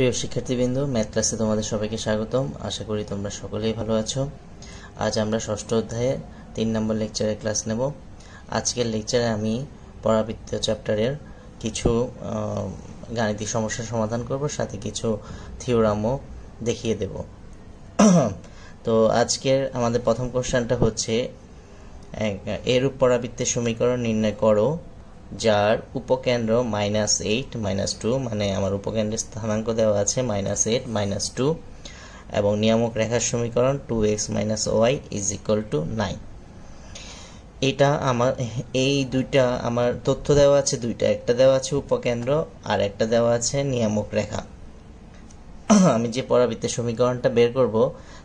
প্রিয় শিক্ষার্থীবৃন্দ ম্যাথ ক্লাসে তোমাদের সবাইকে স্বাগতম আশা করি তোমরা সকলেই ভালো আছো আজ আমরা ষষ্ঠ অধ্যায়ে তিন নম্বর লেকচারের ক্লাস নেব আজকের লেকচারে আমি পরাবৃত্তীয় চ্যাপ্টারের কিছু গাণিতিক সমস্যার সমাধান করব সাথে কিছু থিওরামও দেখিয়ে দেব তো আজকের আমাদের প্রথম কোশ্চেনটা হচ্ছে এরূপ পরাবৃত্তের সমীকরণ নির্ণয় করো যার উপকেন্দ্র মাইনাস এইট মাইনাস টু মানে আমার উপকেন্দ্রের স্থানাঙ্ক দেওয়া আছে মাইনাস এইট মাইনাস টু এবং নিয়ামক রেখার সমীকরণ two x minus y is equal to nine এটা আমার এই দুইটা আমার তথ্য দেওয়া আছে দুইটা একটা দেওয়া আছে উপকেন্দ্র আর একটা দেওয়া আছে নিয়ামক রেখা আমি যে পরাবৃত্তের সমীকরণটা বের করব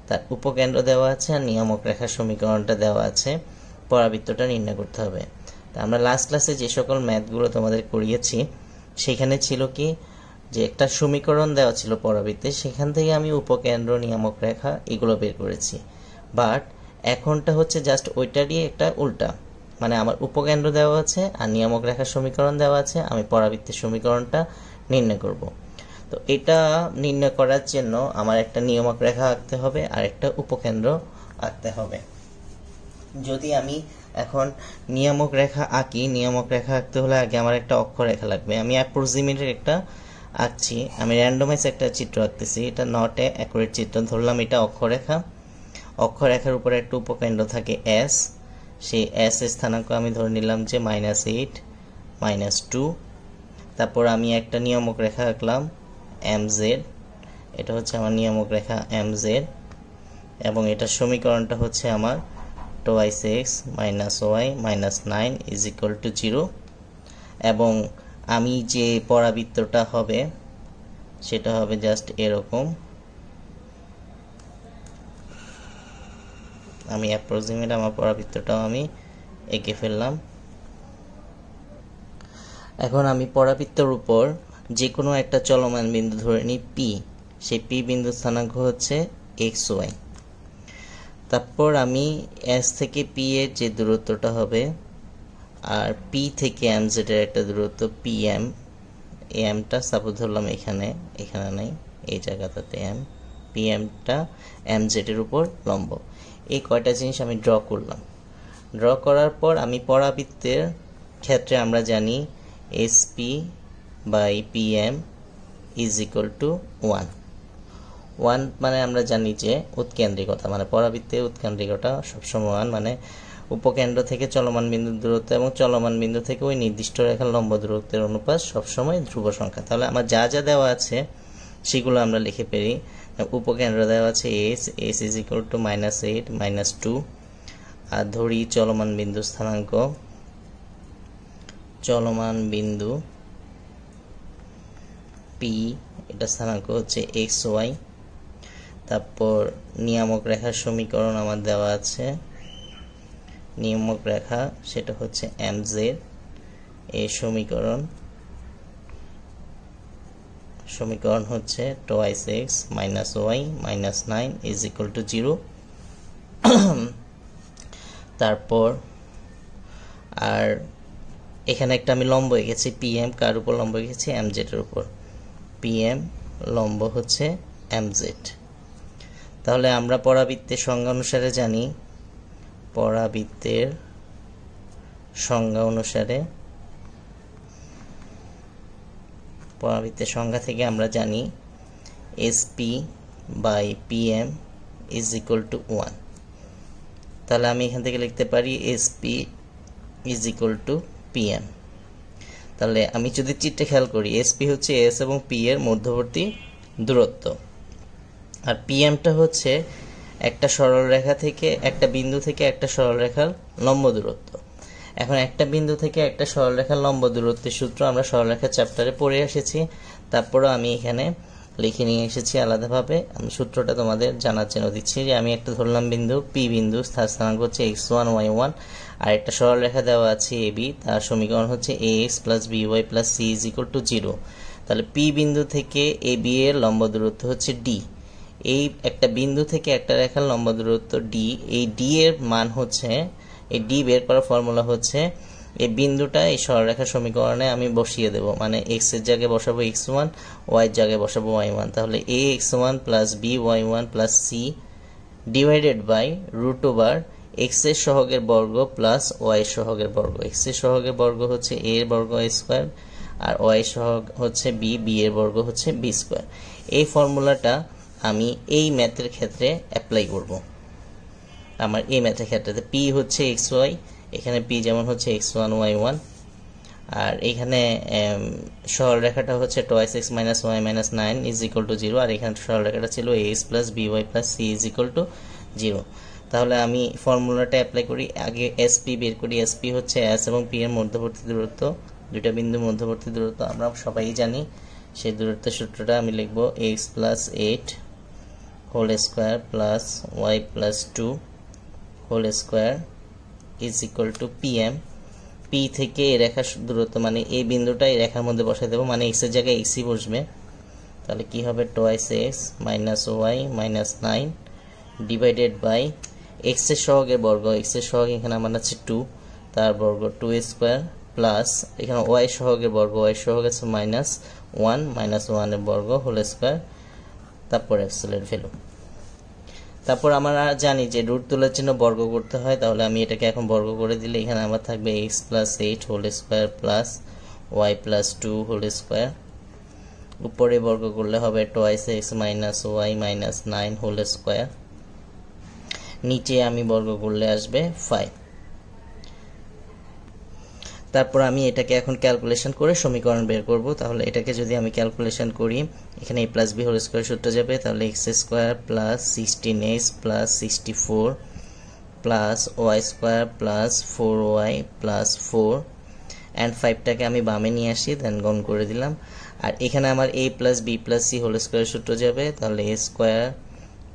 তার উপকেন্দ্র দেওয়া আছে আর নিয়ামক রেখার সমীকরণটা দেওয়া আছে পরাবৃত্তটা নির্ণয় করতে হবে তা আমরা লাস্ট ক্লাসে যে সকল ম্যাথগুলো তোমাদের করিয়েছি সেখানে ছিল কি যে একটা সমীকরণ দেওয়া ছিল পরাবৃত্তে সেখান থেকে আমি উপকেন্দ্র নিয়ামক রেখা এগুলো বের করেছি বাট এখনটা হচ্ছে জাস্ট ওইটারই একটা উল্টা মানে আমার উপকেন্দ্র দেওয়া আছে আর নিয়ামক রেখার সমীকরণ দেওয়া আছে আমি পরাবৃত্তের সমীকরণটা নির্ণয় করব তো এটা নির্ণয় করার জন্য আমার একটা নিয়ামক রেখা আঁকতে হবে আর একটা উপকেন্দ্র আঁকতে হবে যদি আমি এখন নিয়ামক রেখা আঁকি নিয়ামক রেখা আঁকতে হলে আগে আমার একটা অক্ষর রেখা লাগবে আমি অ্যাপ্রক্সিমেটের একটা আঁকছি আমি র্যান্ডোমাইজ একটা চিত্র আঁকতেছি এটা নট এ অ্যাকুরেট চিত্র ধরলাম এটা অক্ষরেখা অক্ষরেখার উপরে একটা উপকেন্দ্র থাকে এস সেই এস স্থানাঙ্ক আমি ধরে নিলাম যে মাইনাস এইট মাইনাস টু তারপর আমি একটা নিয়ামক রেখা আঁকলাম এম জেড এটা হচ্ছে আমার নিয়ামক রেখা এম জেড এবং এটা সমীকরণটা হচ্ছে আমার twice x minus y minus nine is equal to zero এবং আমি যে পরাবৃত্তটা হবে সেটা হবে জাস্ট এরকম আমি অ্যাপ্রক্সিমেট আমার পরাবৃত্তটাও আমি এঁকে ফেললাম এখন আমি পরাবৃত্তর উপর যে কোনো একটা চলমান বিন্দু ধরে নিই পি সেই পি বিন্দু স্থানাঙ্ক হচ্ছে এক্স ওয়াই তারপর আমি এস থেকে পি এর যে দূরত্বটা হবে আর পি থেকে এম জেডের একটা দূরত্ব পি এম এমটা সাপোজ ধরলাম এখানে এখানে নাই এই জায়গাটাতে এম পি এমটা এম জেডের উপর লম্ব এই কয়টা জিনিস আমি ড্র করলাম ড্র করার পর আমি পরাবৃত্তের ক্ষেত্রে আমরা জানি S P by P M is equal to one one মানে আমরা জানি যে উৎকেন্দ্রিকতা মানে পরাবৃত্তে উৎকেন্দ্রিকতা সবসময় ওয়ান মানে উপকেন্দ্র থেকে চলমান বিন্দুর দূরত্ব এবং চলমান বিন্দু থেকে ওই নির্দিষ্ট রেখার লম্ব দূরত্বের অনুপাত সবসময় ধ্রুব সংখ্যা তাহলে আমার যা যা দেওয়া আছে সেগুলো আমরা লিখে পেরি উপকেন্দ্র দেওয়া আছে S S is equal to minus eight minus two আর ধরি চলমান বিন্দু স্থানাঙ্ক চলমান বিন্দু পি এটা স্থানাঙ্ক হচ্ছে এক্স ওয়াই তারপর নিয়ামক রেখার সমীকরণ আমার দেওয়া আছে নিয়ামক রেখা সেটা হচ্ছে এম জেড এই সমীকরণ সমীকরণ হচ্ছে twice x minus y minus nine is equal to zero তারপর আর এখানে একটা আমি লম্ব এঁকেছি এম কার উপর লম্ব এঁকেছি এমজেটের উপর পি এম লম্ব হচ্ছে এম জেড তাহলে আমরা পরাবৃত্তের সংজ্ঞা অনুসারে জানি পরাবৃত্তের সংজ্ঞা অনুসারে পরাবৃত্তের সংজ্ঞা থেকে আমরা জানি SP by P M is equal to one তাহলে আমি এখান থেকে লিখতে পারি SP is equal to P M তাহলে আমি যদি চিত্রে খেয়াল করি এসপি হচ্ছে এস এবং পি এর মধ্যবর্তী দূরত্ব আর পিএমটা হচ্ছে একটা সরলরেখা থেকে একটা বিন্দু থেকে একটা সরলরেখার লম্ব দূরত্ব এখন একটা বিন্দু থেকে একটা সরলরেখার লম্ব দূরত্বের সূত্র আমরা সরলরেখার চ্যাপ্টারে পড়ে এসেছি তারপরও আমি এখানে লিখে নিয়ে এসেছি আলাদাভাবে আমি সূত্রটা তোমাদের জানার জন্য দিচ্ছি যে আমি একটা ধরলাম বিন্দু পি বিন্দু স্থান স্থানাঙ্ক হচ্ছে এক্স ওয়ান ওয়াই ওয়ান আর একটা সরলরেখা দেওয়া আছে এ বি তার সমীকরণ হচ্ছে a x plus b y plus c is equal to zero তাহলে পি বিন্দু থেকে এ বি এর লম্ব দূরত্ব হচ্ছে ডি এই একটা বিন্দু থেকে একটা রেখার লম্ব দূরত্ব ডি এই ডি এর মান হচ্ছে এই ডি বের করার ফর্মুলা হচ্ছে এই বিন্দুটা এই সরলরেখা সমীকরণে আমি বসিয়ে দেব মানে এক্স এর জায়গায় বসাবো এক্স ওয়ান ওয়াই এর জায়গায় বসাবো ওয়াই ওয়ান তাহলে a x one plus b y one plus c divided by root over x এর সহগের বর্গ প্লাস ওয়াই এর সহগের বর্গ এক্স এর সহগের বর্গ হচ্ছে এ এর বর্গ স্কোয়ার আর ওয়াই সহগ হচ্ছে বি বি এর বর্গ হচ্ছে বি স্কোয়ার এই ফর্মুলাটা আমি এই ম্যাথের ক্ষেত্রে অ্যাপ্লাই করব আমার এই ম্যাথের ক্ষেত্রে পি হচ্ছে এক্স ওয়াই এখানে পি যেমন হচ্ছে এক্স ওয়ান ওয়াই ওয়ান আর এখানে সরলরেখাটা হচ্ছে twice x minus y minus nine is equal to zero আর এখানে সরলরেখাটা ছিল x plus b y plus c is equal to zero তাহলে আমি ফর্মুলাটা অ্যাপ্লাই করি আগে এসপি বের করি এসপি হচ্ছে এস এবং পি এর মধ্যবর্তী দূরত্ব দুটা বিন্দু মধ্যবর্তী দূরত্ব আমরা সবাই জানি সেই দূরত্বের সূত্রটা আমি লিখব x plus eight whole square plus y plus two whole square is equal to PM P থেকে এই রেখার দূরত্ব মানে এই বিন্দুটা এই রেখার মধ্যে বসাই দেবো মানে এর জায়গায় এক্সই বসবে তাহলে কি হবে twice x minus y minus nine divided by এক্সের সহগের বর্গ এক্সের সহগ এখানে আমার আছে টু তার বর্গ টু স্কোয়ার প্লাস এখানে ওয়াই সহগের বর্গ ওয়াই সহগ আছে মাইনাস ওয়ান মাইনাস ওয়ানের বর্গ হোল স্কোয়ার তারপর এক্সেলের ফেলো তারপর আমরা জানি যে রুট তোলার জন্য বর্গ করতে হয় তাহলে আমি এটাকে এখন বর্গ করে দিলে এখানে আমার থাকবে x plus eight whole square plus y plus two whole square উপরে বর্গ করলে হবে twice x minus y minus nine whole square নিচে আমি বর্গ করলে আসবে ফাইভ তারপর আমি এটাকে এখন ক্যালকুলেশন করে সমীকরণ বের করব তাহলে এটাকে যদি আমি ক্যালকুলেশন করি এখানে a plus b whole square সূত্র যাবে তাহলে x square plus sixteen x plus sixty four plus y square plus four y plus four and ফাইভটাকে আমি বামে নিয়ে আসি দেন গণ করে দিলাম আর এখানে আমার a plus b plus c whole square সূত্র যাবে তাহলে a square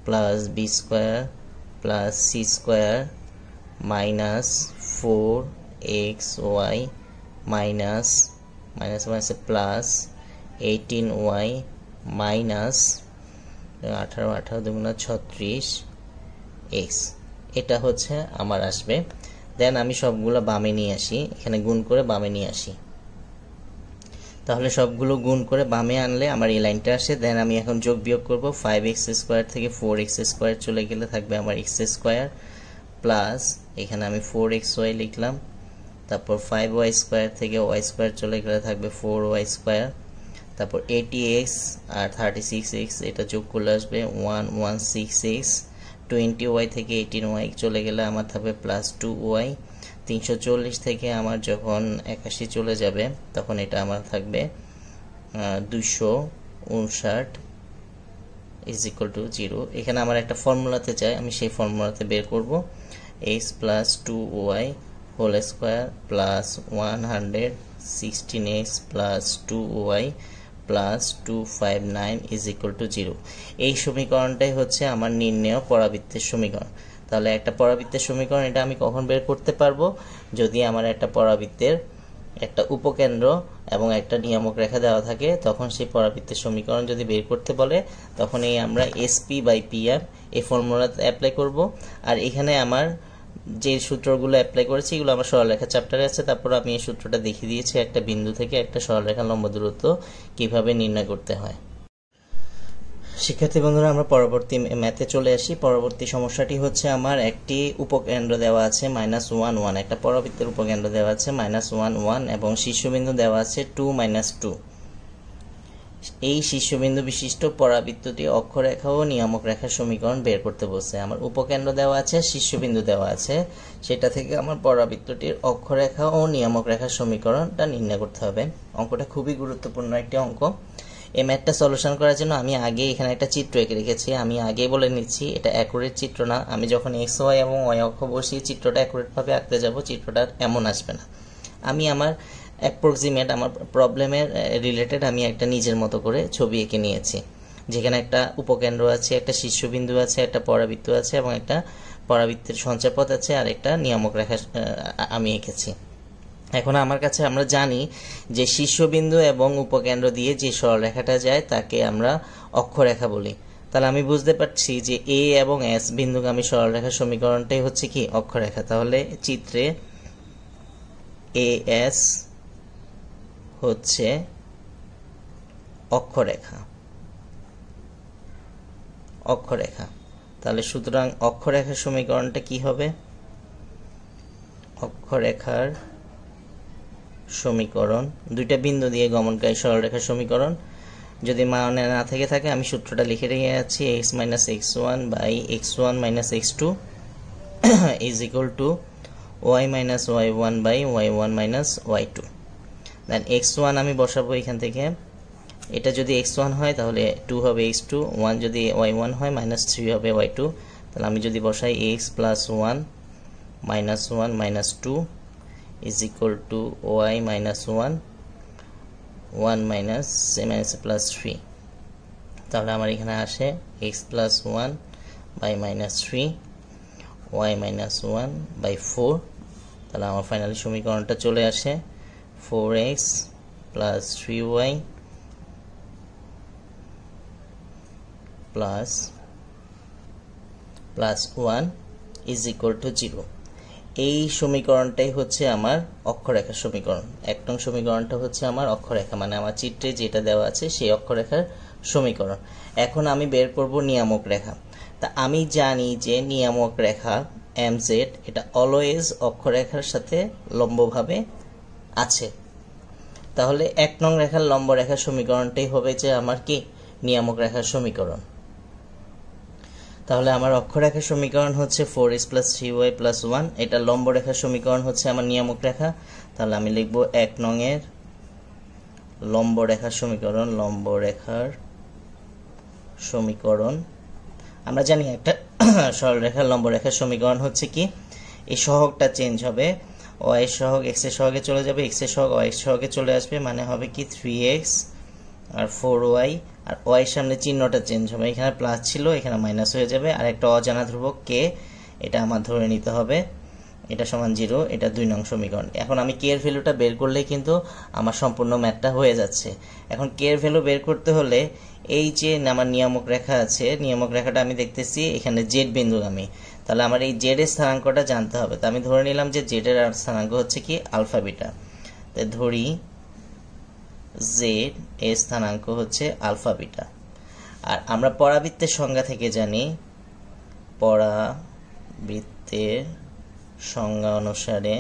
plus b square plus c square minus four x y minus minus মাইনাসে প্লাস এইটিন ওয়াই মাইনাস আঠারো আঠারো দুগুণা ছত্রিশ এক্স এটা হচ্ছে আমার আসবে দেন আমি সবগুলো বামে নিয়ে আসি এখানে গুণ করে বামে নিয়ে আসি তাহলে সবগুলো গুণ করে বামে আনলে আমার এই লাইনটা আসে দেন আমি এখন যোগ বিয়োগ করব ফাইভ এক্স স্কোয়ার থেকে ফোর এক্স স্কোয়ার চলে গেলে থাকবে আমার এক্স স্কোয়ার প্লাস এখানে আমি ফোর এক্স ওয়াই লিখলাম তারপর ফাইভ ওয়াই স্কোয়ার থেকে ওয়াই স্কোয়ার চলে গেলে থাকবে ফোর ওয়াই স্কোয়ার তারপর এইটি এক্স আর থার্টি সিক্স এক্স এটা যোগ করলে আসবে one one six x twenty y থেকে এইটিন ওয়াই চলে গেলে আমার থাকবে প্লাস টু ওয়াই তিনশো চল্লিশ থেকে আমার যখন একাশি চলে যাবে তখন এটা আমার থাকবে দুশো উনষাট ইজ ইকুয়াল টু জিরো এখানে আমার একটা ফর্মুলাতে চাই আমি সেই ফর্মুলাতে বের করব x plus two y whole square plus one hundred sixteen x plus two y plus two five nine is equal to zero এই সমীকরণটাই হচ্ছে আমার নির্ণেয় পরাবৃত্তের সমীকরণ তাহলে একটা পরাবৃত্তের সমীকরণ এটা আমি কখন বের করতে পারবো যদি আমার একটা পরাবৃত্তের একটা উপকেন্দ্র এবং একটা নিয়ামক রেখা দেওয়া থাকে তখন সেই পরাবৃত্তের সমীকরণ যদি বের করতে বলে তখন এই আমরা এসপি বাই পিএম এই ফর্মুলা অ্যাপ্লাই করব আর এখানে আমার যে সূত্রগুলো অ্যাপ্লাই করেছি এগুলো আমার সরলরেখা চ্যাপ্টারে আছে তারপর আমি এই সূত্রটা দেখিয়ে দিয়েছি একটা বিন্দু থেকে একটা সরলরেখা লম্ব দূরত্ব কিভাবে নির্ণয় করতে হয় শিক্ষার্থী বন্ধুরা আমরা পরবর্তী ম্যাথে চলে আসি পরবর্তী সমস্যাটি হচ্ছে আমার একটি উপকেন্দ্র দেওয়া আছে মাইনাস ওয়ান ওয়ান একটা পরবৃত্তের উপকেন্দ্র দেওয়া আছে মাইনাস ওয়ান ওয়ান এবং শীর্ষবিন্দু দেওয়া আছে টু মাইনাস টু এই শীর্ষবিন্দু বিশিষ্ট পরাবৃত্তটি অক্ষরেখা ও নিয়ামক রেখার সমীকরণ বের করতে বলছে আমার উপকেন্দ্র দেওয়া আছে শীর্ষবিন্দু দেওয়া আছে সেটা থেকে আমার পরাবৃত্তটির অক্ষরেখা ও নিয়ামক রেখার সমীকরণটা নির্ণয় করতে হবে অঙ্কটা খুবই গুরুত্বপূর্ণ একটি অঙ্ক এই ম্যাথটা সলিউশন করার জন্য আমি আগে এখানে একটা চিত্র এঁকে রেখেছি আমি আগে বলে নিচ্ছি এটা অ্যাকুরেট চিত্র না আমি যখন এক্স ওয়াই এবং ওয়াই অক্ষ বসিয়ে চিত্রটা অ্যাকুরেটভাবে আঁকতে যাব চিত্রটা এমন আসবে না আমি আমার অ্যাপ্রক্সিমেট আমার প্রবলেমের রিলেটেড আমি একটা নিজের মতো করে ছবি এঁকে নিয়েছি যেখানে একটা উপকেন্দ্র আছে একটা শীর্ষবিন্দু আছে একটা পরাবৃত্ত আছে এবং একটা পরাবৃত্তের সঞ্চয়পথ আছে আর একটা নিয়ামক রেখা আমি এঁকেছি এখন আমার কাছে আমরা জানি যে শীর্ষবিন্দু এবং উপকেন্দ্র দিয়ে যে সরলরেখাটা যায় তাকে আমরা অক্ষরেখা বলি তাহলে আমি বুঝতে পারছি যে এ এবং এস বিন্দুকে আমি সরলরেখা সমীকরণটাই হচ্ছে কি অক্ষরেখা তাহলে চিত্রে এ এস হচ্ছে অক্ষরেখা অক্ষরেখা তাহলে সুতরাং অক্ষরেখার সমীকরণটা কি হবে অক্ষরেখার সমীকরণ দুইটা বিন্দু দিয়ে গমনকারী সরলরেখার সমীকরণ যদি মানে না থেকে থাকে আমি সূত্রটা লিখে রেখে যাচ্ছি x minus x one by x one minus x two is equal to y minus y one by y one minus y two then x one আমি বসাবো এখান থেকে এটা যদি এক্স ওয়ান হয় তাহলে টু হবে এক্স টু ওয়ান যদি ওয়াই ওয়ান হয় মাইনাস থ্রি হবে ওয়াই টু তাহলে আমি যদি বসাই x plus one minus one minus two is equal to y minus one one minus সে মাইনাস প্লাস থ্রি তাহলে আমার এখানে আসে x plus one by minus three y minus one by four তাহলে আমার ফাইনালি সমীকরণটা চলে আসে 4x plus 3y plus plus 1 is equal to 0 এই সমীকরণটাই হচ্ছে আমার অক্ষরেখার সমীকরণ এক নং সমীকরণটা হচ্ছে আমার অক্ষরেখা মানে আমার চিত্রে যেটা দেওয়া আছে সেই অক্ষরেখার সমীকরণ এখন আমি বের করব নিয়ামক রেখা তা আমি জানি যে নিয়ামক রেখা এমজেড এটা অলওয়েজ অক্ষরেখার সাথে লম্বভাবে আছে তাহলে এক নং রেখার লম্ব রেখার সমীকরণটাই হবে যে আমার কি নিয়ামক রেখার সমীকরণ তাহলে আমার অক্ষরেখার সমীকরণ হচ্ছে four x plus three y plus one এটা লম্ব রেখার সমীকরণ হচ্ছে আমার নিয়ামক রেখা তাহলে আমি লিখব এক নংয়ের লম্ব রেখার সমীকরণ লম্ব রেখার সমীকরণ আমরা জানি একটা সরল রেখার লম্ব রেখার সমীকরণ হচ্ছে কি এই সহগটা চেঞ্জ হবে ওয়াইয়ের সহগ এর সহগে চলে যাবে এক্স এর সহগ ওয়াইয়ের সহগে চলে আসবে মানে হবে কি থ্রি এক্স আর ফোর ওয়াই আর ওয়াই সামনে চিহ্নটা চেঞ্জ হবে এখানে প্লাস ছিল এখানে মাইনাস হয়ে যাবে আর একটা অজানা ধ্রুবক কে এটা আমার ধরে নিতে হবে এটা সমান জিরো এটা দুই নং সমীকরণ এখন আমি কে এর ভ্যালুটা বের করলে কিন্তু আমার সম্পূর্ণ ম্যাথটা হয়ে যাচ্ছে এখন কে এর ভ্যালু বের করতে হলে এই যে আমার নিয়ামক রেখা আছে নিয়ামক রেখাটা আমি দেখতেছি এখানে জেড বিন্দু আমি তাহলে আমার এই জেড এর স্থানাঙ্কটা জানতে হবে তো আমি ধরে নিলাম যে জেড এর স্থানাঙ্ক হচ্ছে কি আলফা বিটা তো ধরি জেড এর স্থানাঙ্ক হচ্ছে আলফা বিটা আর আমরা পরাবৃত্তের সংজ্ঞা থেকে জানি পরাবৃত্তের সংজ্ঞা অনুসারে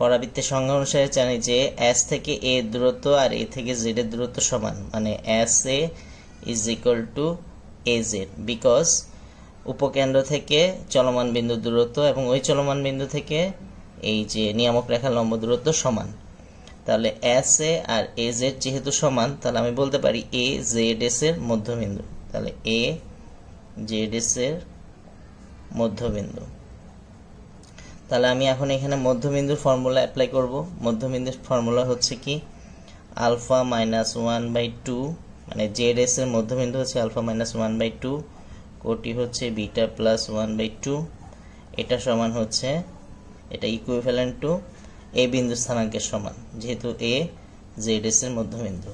পরাবৃত্তের সংজ্ঞা অনুসারে জানি যে এস থেকে এ দূরত্ব আর এ থেকে জেড এর দূরত্ব সমান মানে S A is equal to A Z because উপকেন্দ্র থেকে চলমান বিন্দু দূরত্ব এবং ওই চলমান বিন্দু থেকে এই যে নিয়ামক রেখা লম্ব দূরত্ব সমান তাহলে S A R A Z যেহেতু সমান তাহলে আমি বলতে পারি এ জেড এস এর মধ্যবিন্দু তাহলে এ জেড এস এর মধ্যবিন্দু তাহলে আমি এখন এখানে মধ্যবিন্দুর ফর্মুলা অ্যাপ্লাই করব মধ্যবিন্দুর ফর্মুলা হচ্ছে কি alpha minus one by two মানে জেড এস এর মধ্যবিন্দু হচ্ছে alpha minus one by two কোটি হচ্ছে beta plus one by two এটা সমান হচ্ছে এটা ইকুইভ্যালেন্ট টু এ বিন্দু স্থানাঙ্কের সমান যেহেতু এ জেড এস এর মধ্যবিন্দু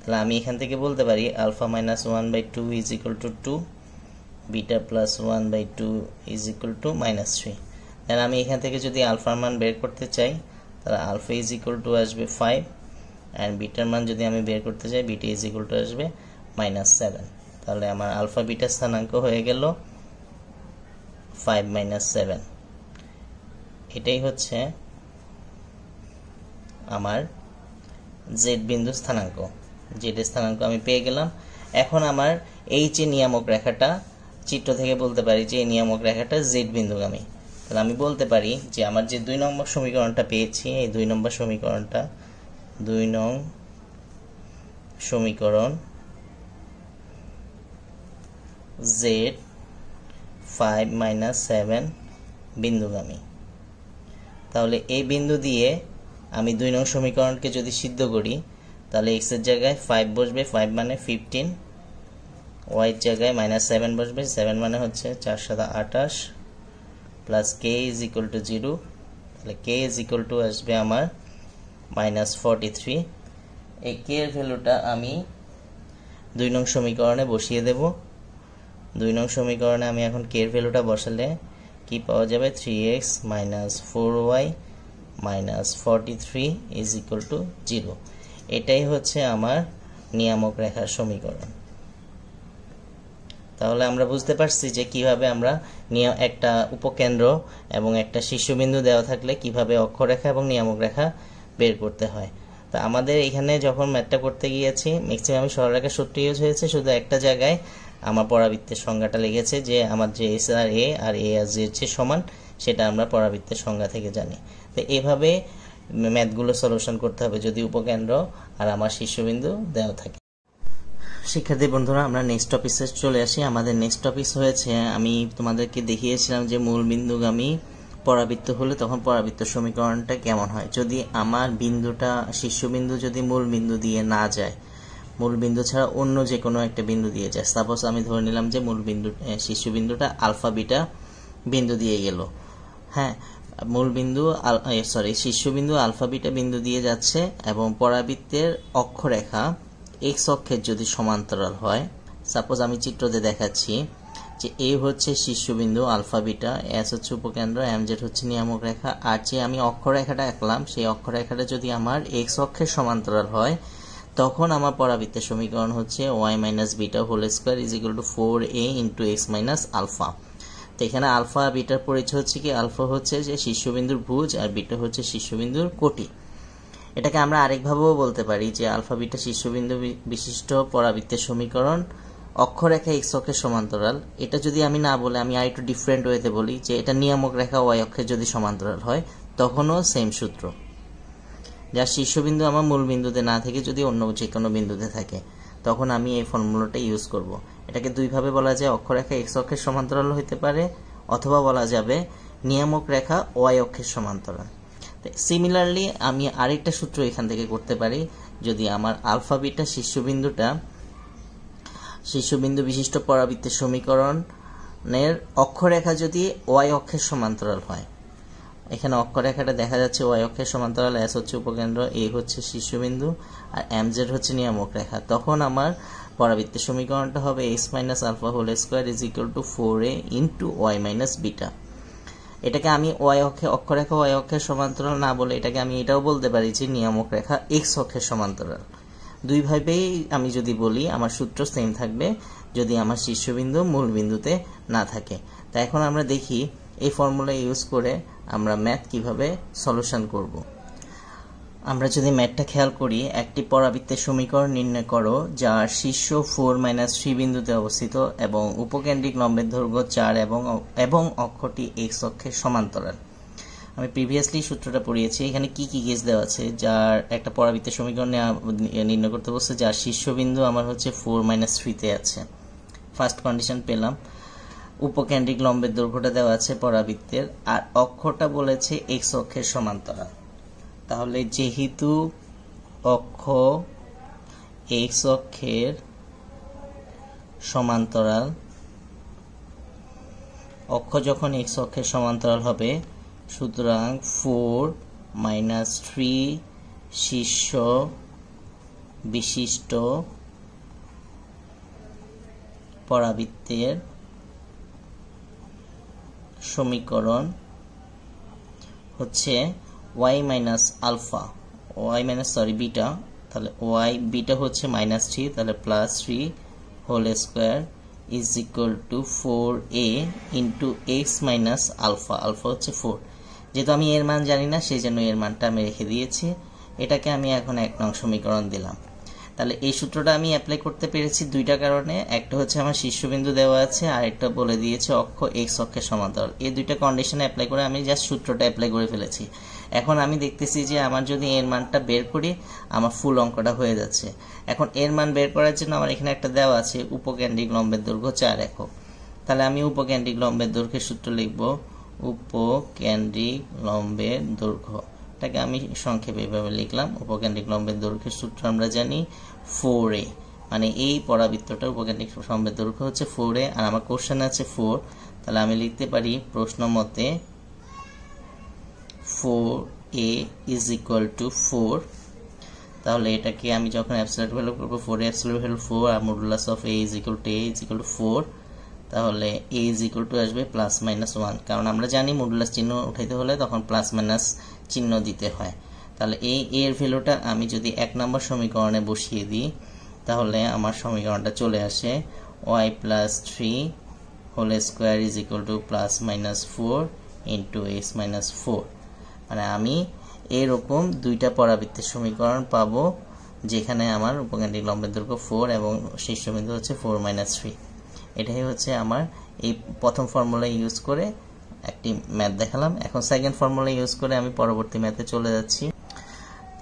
তাহলে আমি এখান থেকে বলতে পারি alpha minus one by two is equal to two beta plus one by two is equal to minus three তাহলে আমি এখান থেকে যদি আলফার মান বের করতে চাই তাহলে আলফা ইজ ইকুয়াল টু আসবে ফাইভ অ্যান্ড বিটার মান যদি আমি বের করতে চাই বিটা ইজ ইকুয়াল টু আসবে মাইনাস সেভেন তাহলে আমার আলফা বিটা স্থানাঙ্ক হয়ে গেল ফাইভ মাইনাস সেভেন এটাই হচ্ছে আমার জেড বিন্দু স্থানাঙ্ক জেড স্থানাঙ্ক আমি পেয়ে গেলাম এখন আমার এই যে নিয়ামক রেখাটা চিত্র থেকে বলতে পারি যে এই নিয়ামক রেখাটা জেড বিন্দুগামী তাহলে আমি বলতে পারি যে আমার যে দুই নম্বর সমীকরণটা পেয়েছি এই দুই নম্বর সমীকরণটা দুই নং সমীকরণ জেড ফাইভ মাইনাস সেভেন বিন্দুগামী তাহলে এই বিন্দু দিয়ে আমি দুই নং সমীকরণকে যদি সিদ্ধ করি তাহলে এক্সের জায়গায় ফাইভ বসবে ফাইভ মানে ফিফটিন ওয়াইয়ের জায়গায় মাইনাস সেভেন বসবে সেভেন মানে হচ্ছে চার সাদা আঠাশ plus K is equal to zero তাহলে কে ইজ ইকুয়াল টু আসবে আমার মাইনাস ফর্টি থ্রি এই কে এর ভ্যালুটা আমি দুই নং সমীকরণে বসিয়ে দেবো দুই নং সমীকরণে আমি এখন কে এর ভ্যালুটা বসালে কি পাওয়া যাবে three x minus four y minus forty three is to zero এটাই হচ্ছে আমার নিয়ামক রেখার সমীকরণ তাহলে আমরা বুঝতে পারছি যে কিভাবে আমরা একটা উপকেন্দ্র এবং একটা শীর্ষবিন্দু দেওয়া থাকলে কিভাবে অক্ষরেখা এবং নিয়ামক রেখা বের করতে হয় তো আমাদের এখানে যখন ম্যাথটা করতে গিয়েছি ম্যাক্সিমাম সরলরেখা সূত্র ইউজ হয়েছে শুধু একটা জায়গায় আমার পরাবৃত্তের সংজ্ঞাটা লেগেছে যে আমার যে এস আর এ আর এ আর জের চেয়ে সমান সেটা আমরা পরাবৃত্তের সংজ্ঞা থেকে জানি তো এভাবে ম্যাথগুলো সলিউশন করতে হবে যদি উপকেন্দ্র আর আমার শীর্ষবিন্দু দেওয়া থাকে শিক্ষার্থী বন্ধুরা আমরা নেক্সট টপিসে চলে আসি আমাদের নেক্সট টপিস হয়েছে আমি তোমাদেরকে দেখিয়েছিলাম যে মূল বিন্দুগামী পরাবৃত্ত হলে তখন পরাবৃত্ত সমীকরণটা কেমন হয় যদি আমার বিন্দুটা শীর্ষবিন্দু যদি মূল বিন্দু দিয়ে না যায় মূল বিন্দু ছাড়া অন্য যে কোনো একটা বিন্দু দিয়ে যায় সাপোজ আমি ধরে নিলাম যে মূল বিন্দু বিন্দুটা আলফা বিটা বিন্দু দিয়ে গেল হ্যাঁ মূল বিন্দু সরি শিশুবিন্দু আলফা বিটা বিন্দু দিয়ে যাচ্ছে এবং পরাবৃত্তের অক্ষরেখা এক্স অক্ষের যদি সমান্তরাল হয় সাপোজ আমি চিত্রতে দেখাচ্ছি যে এ হচ্ছে শিশুবিন্দু আলফা বিটা এস হচ্ছে উপকেন্দ্র এম জেড হচ্ছে নিয়ামক রেখা আর যে আমি অক্ষরেখাটা আঁকলাম সেই অক্ষরেখাটা যদি আমার এক্স অক্ষের সমান্তরাল হয় তখন আমার পরাবৃত্তের সমীকরণ হচ্ছে y minus beta whole square is equal to four a into x minus alpha তো এখানে আলফা বিটার পরিচয় হচ্ছে কি আলফা হচ্ছে যে শীর্ষবিন্দুর ভুজ আর বিটা হচ্ছে শীর্ষবিন্দুর কোটি এটাকে আমরা আরেকভাবেও বলতে পারি যে আলফা বিটা শীর্ষবিন্দু বিশিষ্ট পরাবৃত্তের সমীকরণ অক্ষরেখা এক্স অক্ষের সমান্তরাল এটা যদি আমি না বলে আমি আর একটু ডিফারেন্ট ওয়েতে বলি যে এটা নিয়ামক রেখা ওয়াই অক্ষের যদি সমান্তরাল হয় তখনও সেম সূত্র যার শীর্ষবিন্দু আমার মূল বিন্দুতে না থেকে যদি অন্য যে কোনো বিন্দুতে থাকে তখন আমি এই ফর্মুলাটা ইউজ করব। এটাকে দুইভাবে বলা যায় অক্ষরেখা এক্স অক্ষের সমান্তরাল হতে পারে অথবা বলা যাবে নিয়ামক রেখা ওয়াই অক্ষের সমান্তরাল সিমিলারলি আমি আরেকটা সূত্র এখান থেকে করতে পারি যদি আমার আলফা বিটা শীর্ষবিন্দুটা শীর্ষবিন্দু বিশিষ্ট পরাবৃত্তের সমীকরণের অক্ষরেখা যদি ওয়াই অক্ষের সমান্তরাল হয় এখানে অক্ষরেখাটা দেখা যাচ্ছে ওয়াই অক্ষের সমান্তরাল এস হচ্ছে উপকেন্দ্র এ হচ্ছে শীর্ষবিন্দু আর এম জেড হচ্ছে নিয়ামক রেখা তখন আমার পরাবৃত্তের সমীকরণটা হবে x minus alpha whole square is equal to four a into y minus beta এটাকে আমি ওয়াই অক্ষে অক্ষরেখা ওয়াই অক্ষের সমান্তরাল না বলে এটাকে আমি এটাও বলতে পারি যে নিয়ামক রেখা এক্স অক্ষের সমান্তরাল দুইভাবেই আমি যদি বলি আমার সূত্র সেম থাকবে যদি আমার শীর্ষবিন্দু মূল বিন্দুতে না থাকে তা এখন আমরা দেখি এই ফর্মুলা ইউজ করে আমরা ম্যাথ কিভাবে সলিউশন করব আমরা যদি ম্যাথটা খেয়াল করি একটি পরাবৃত্তের সমীকরণ নির্ণয় করো যার শীর্ষ ফোর মাইনাস থ্রি বিন্দুতে অবস্থিত এবং উপকেন্দ্রিক লম্বের দৈর্ঘ্য চার এবং এবং অক্ষটি এক্স অক্ষের সমান্তরাল আমি প্রিভিয়াসলি সূত্রটা পড়িয়েছি এখানে কি কি কেস দেওয়া আছে যার একটা পরাবৃত্তের সমীকরণ নির্ণয় করতে বলছে যার শীর্ষবিন্দু আমার হচ্ছে ফোর মাইনাস থ্রিতে আছে ফার্স্ট কন্ডিশন পেলাম উপকেন্দ্রিক লম্বের দৈর্ঘ্যটা দেওয়া আছে পরাবৃত্তের আর অক্ষটা বলেছে এক্স অক্ষের সমান্তরাল তাহলে যেহেতু অক্ষ এক্স অক্ষের সমান্তরাল অক্ষ যখন এক্স অক্ষের সমান্তরাল হবে সুতরাং ফোর মাইনাস থ্রি শীর্ষ বিশিষ্ট পরাবৃত্তের সমীকরণ হচ্ছে y minus alpha y minus sorry beta তাহলে ওয়াই বিটা হচ্ছে মাইনাস থ্রি তাহলে plus three whole square is equal to four a into x minus alpha alpha হচ্ছে ফোর যেহেতু আমি এর মান জানি না সেই জন্য এর মানটা আমি রেখে দিয়েছি এটাকে আমি এখন এক নং সমীকরণ দিলাম তাহলে এই সূত্রটা আমি অ্যাপ্লাই করতে পেরেছি দুইটা কারণে একটা হচ্ছে আমার শীর্ষবিন্দু দেওয়া আছে আর একটা বলে দিয়েছে অক্ষ এক্স অক্ষের সমান্তরাল এই দুইটা কন্ডিশনে অ্যাপ্লাই করে আমি জাস্ট সূত্রটা অ্যাপ্লাই করে ফেলেছি এখন আমি দেখতেছি যে আমার যদি এর মানটা বের করি আমার ফুল অঙ্কটা হয়ে যাচ্ছে এখন এর মান বের করার জন্য আমার এখানে একটা দেওয়া আছে উপকেন্দ্রিক লম্বের দৈর্ঘ্য চার একক তাহলে আমি উপকেন্দ্রিক লম্বের দৈর্ঘ্যের সূত্র লিখব উপকেন্দ্রিক লম্বের দৈর্ঘ্য এটাকে আমি সংক্ষেপে এভাবে লিখলাম উপকেন্দ্রিক লম্বের দৈর্ঘ্যের সূত্র আমরা জানি ফোর এ মানে এই পরাবৃত্তটা উপকেন্দ্রিক লম্বের দৈর্ঘ্য হচ্ছে ফোর এ আর আমার কোশ্চেন আছে ফোর তাহলে আমি লিখতে পারি প্রশ্ন মতে four a is equal to four তাহলে এটাকে আমি যখন অ্যাবসলেট ভ্যালু করবো ফোর অ্যাবসলেট ভ্যালু ফোর আর modulus of a is equal to a is equal to four তাহলে এ ইজ ইকুয়াল টু আসবে প্লাস মাইনাস ওয়ান কারণ আমরা জানি মডুলাস চিহ্ন উঠাইতে হলে তখন প্লাস মাইনাস চিহ্ন দিতে হয় তাহলে এই এর ভ্যালুটা আমি যদি এক নম্বর সমীকরণে বসিয়ে দিই তাহলে আমার সমীকরণটা চলে আসে y plus three whole square is equal to plus minus four into x minus four মানে আমি এরকম দুইটা পরাবৃত্তের সমীকরণ পাবো যেখানে আমার উপকেন্দ্রিক লম্বের দৈর্ঘ্য ফোর এবং শীর্ষবিন্দু হচ্ছে ফোর মাইনাস থ্রি এটাই হচ্ছে আমার এই প্রথম ফর্মুলা ইউজ করে একটি ম্যাথ দেখালাম এখন সেকেন্ড ফর্মুলা ইউজ করে আমি পরবর্তী ম্যাথে চলে যাচ্ছি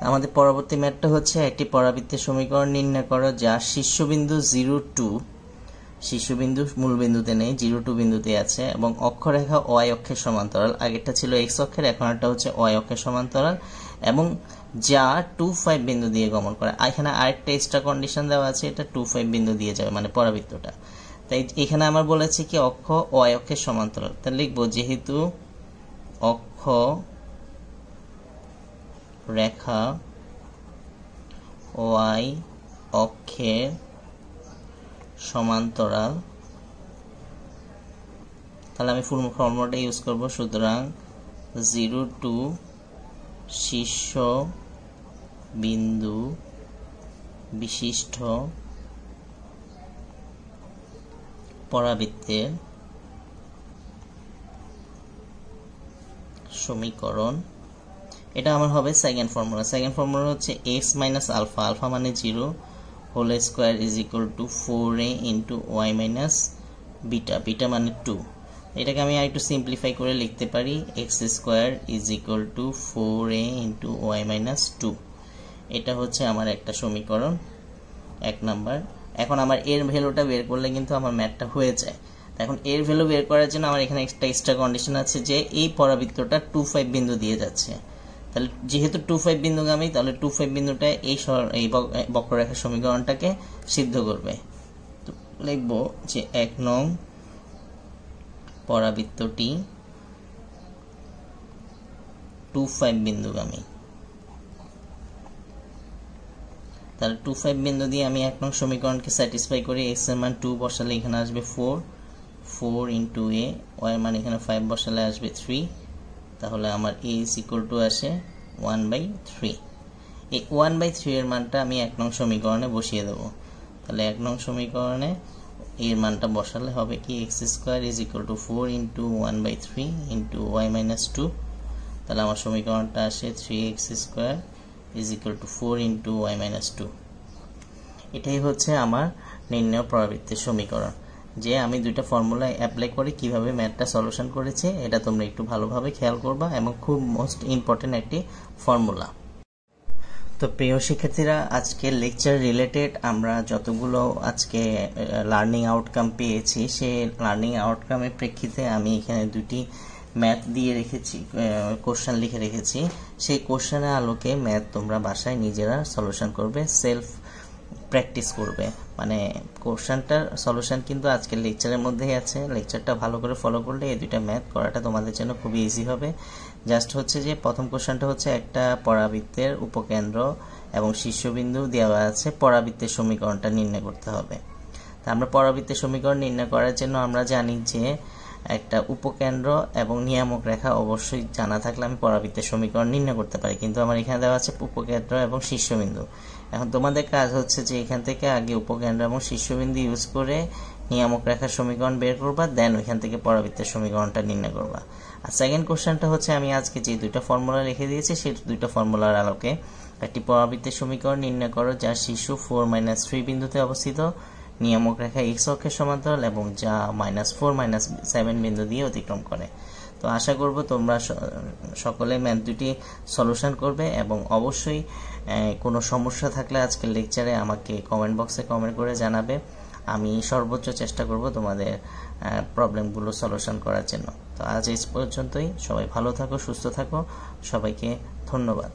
আমাদের পরবর্তী ম্যাথটা হচ্ছে একটি পরাবৃত্তের সমীকরণ নির্ণয় করো যা শীর্ষবিন্দু জিরো টু শীর্ষবিন্দু বিন্দুতে নেই জিরো টু বিন্দুতে আছে এবং অক্ষরেখা ওয়াই অক্ষের সমান্তরাল আগেরটা ছিল এক্স অক্ষের এখন একটা হচ্ছে ওয়াই অক্ষের সমান্তরাল এবং যা টু ফাইভ বিন্দু দিয়ে গমন করে এখানে আরেকটা এক্সট্রা কন্ডিশন দেওয়া আছে এটা টু ফাইভ বিন্দু দিয়ে যাবে মানে পরাবৃত্তটা তাই এখানে আমার বলেছে কি অক্ষ অয় অক্ষের সমান্তরাল তাহলে লিখবো যেহেতু অক্ষ রেখা ওয়াই অক্ষের সমান্তরাল তাহলে আমি ফুল ফর্মটা ইউজ করব সুতরাং জিরো টু শীর্ষ বিন্দু বিশিষ্ট পরাবৃত্তের সমীকরণ এটা আমার হবে সেকেন্ড ফর্মুলা সেকেন্ড ফর্মুলা হচ্ছে এক্স মাইনাস আলফা আলফা মানে zero whole square is equal to four a into y minus beta beta মানে টু এটাকে আমি আরেকটু সিম্পলিফাই করে লিখতে পারি x square is equal to four a into y minus two এটা হচ্ছে আমার একটা সমীকরণ এক নাম্বার এখন আমার এর ভ্যালুটা বের করলে কিন্তু আমার ম্যাথটা হয়ে যায় এখন এর ভ্যালু বের করার জন্য আমার এখানে একটা এক্সট্রা কন্ডিশন আছে যে এই পরাবৃত্তটা টু ফাইভ বিন্দু দিয়ে যাচ্ছে তাহলে যেহেতু টু ফাইভ বিন্দুগামী তাহলে টু ফাইভ বিন্দুটা এই এই বক্ররেখার সমীকরণটাকে সিদ্ধ করবে তো লিখব যে এক নং পরাবৃত্তটি টু ফাইভ বিন্দুগামী তাহলে টু ফাইভ বিন্দু দিয়ে আমি এক নং সমীকরণকে স্যাটিসফাই করি এক্স এর মান টু বসালে এখানে আসবে four four into a y মান এখানে ফাইভ বসালে আসবে থ্রি তাহলে আমার এ ইজ ইকুয়াল টু আসে ওয়ান বাই থ্রি এই ওয়ান বাই থ্রি এর মানটা আমি এক নং সমীকরণে বসিয়ে দেবো তাহলে এক নং সমীকরণে এর মানটা বসালে হবে কি x square is equal to four into one by three into y minus two তাহলে আমার সমীকরণটা আসে three x square is equal to four into y minus two এটাই হচ্ছে আমার নির্ণয় প্রবৃত্তির সমীকরণ যে আমি দুইটা ফর্মুলা অ্যাপ্লাই করে কিভাবে ম্যাথটা সলিউশন করেছি এটা তোমরা একটু ভালোভাবে খেয়াল করবা এবং খুব মোস্ট ইম্পর্টেন্ট একটি ফর্মুলা তো প্রিয় শিক্ষার্থীরা আজকে লেকচার রিলেটেড আমরা যতগুলো আজকে লার্নিং আউটকাম পেয়েছি সেই লার্নিং আউটকামের প্রেক্ষিতে আমি এখানে দুটি ম্যাথ দিয়ে রেখেছি কোশ্চেন লিখে রেখেছি সেই কোশ্চেনের আলোকে ম্যাথ তোমরা বাসায় নিজেরা সলিউশন করবে সেলফ প্র্যাকটিস করবে মানে কোশ্চেনটার সলিউশন কিন্তু আজকের লেকচারের মধ্যেই আছে লেকচারটা ভালো করে ফলো করলে এই দুইটা ম্যাথ করাটা তোমাদের জন্য খুবই ইজি হবে জাস্ট হচ্ছে যে প্রথম কোশ্চেনটা হচ্ছে একটা পরাবৃত্তের উপকেন্দ্র এবং শীর্ষবিন্দু দেওয়া আছে পরাবৃত্তের সমীকরণটা নির্ণয় করতে হবে তা আমরা পরাবৃত্তের সমীকরণ নির্ণয় করার জন্য আমরা জানি যে একটা উপকেন্দ্র এবং নিয়ামক রেখা অবশ্যই জানা থাকলে আমি পরাবৃত্তের সমীকরণ নির্ণয় করতে পারি কিন্তু আমার এখানে দেওয়া আছে উপকেন্দ্র এবং শীর্ষবিন্দু এখন তোমাদের কাজ হচ্ছে যে এখান থেকে আগে উপকেন্দ্র এবং শীর্ষবিন্দু ইউজ করে নিয়ামক রেখার সমীকরণ বের করবা দেন ওইখান থেকে পরাবৃত্তের সমীকরণটা নির্ণয় করবা আর সেকেন্ড কোশ্চেনটা হচ্ছে আমি আজকে যে দুইটা ফর্মুলা রেখে দিয়েছি সেই দুইটা ফর্মুলার আলোকে একটি পরাবৃত্তের সমীকরণ নির্ণয় করো যার শীর্ষ ফোর মাইনাস থ্রি বিন্দুতে অবস্থিত নিয়ামক রেখা এক্স অক্ষের সমান্তরাল এবং যা মাইনাস ফোর মাইনাস সেভেন বিন্দু দিয়ে অতিক্রম করে তো আশা করব তোমরা সকলে ম্যাথ দুটি সলিউশন করবে এবং অবশ্যই কোনো সমস্যা থাকলে আজকের লেকচারে আমাকে কমেন্ট বক্সে কমেন্ট করে জানাবে আমি সর্বোচ্চ চেষ্টা করব তোমাদের প্রবলেমগুলো সলিউশন করার জন্য তো আজ এই পর্যন্তই সবাই ভালো থাকো সুস্থ থাকো সবাইকে ধন্যবাদ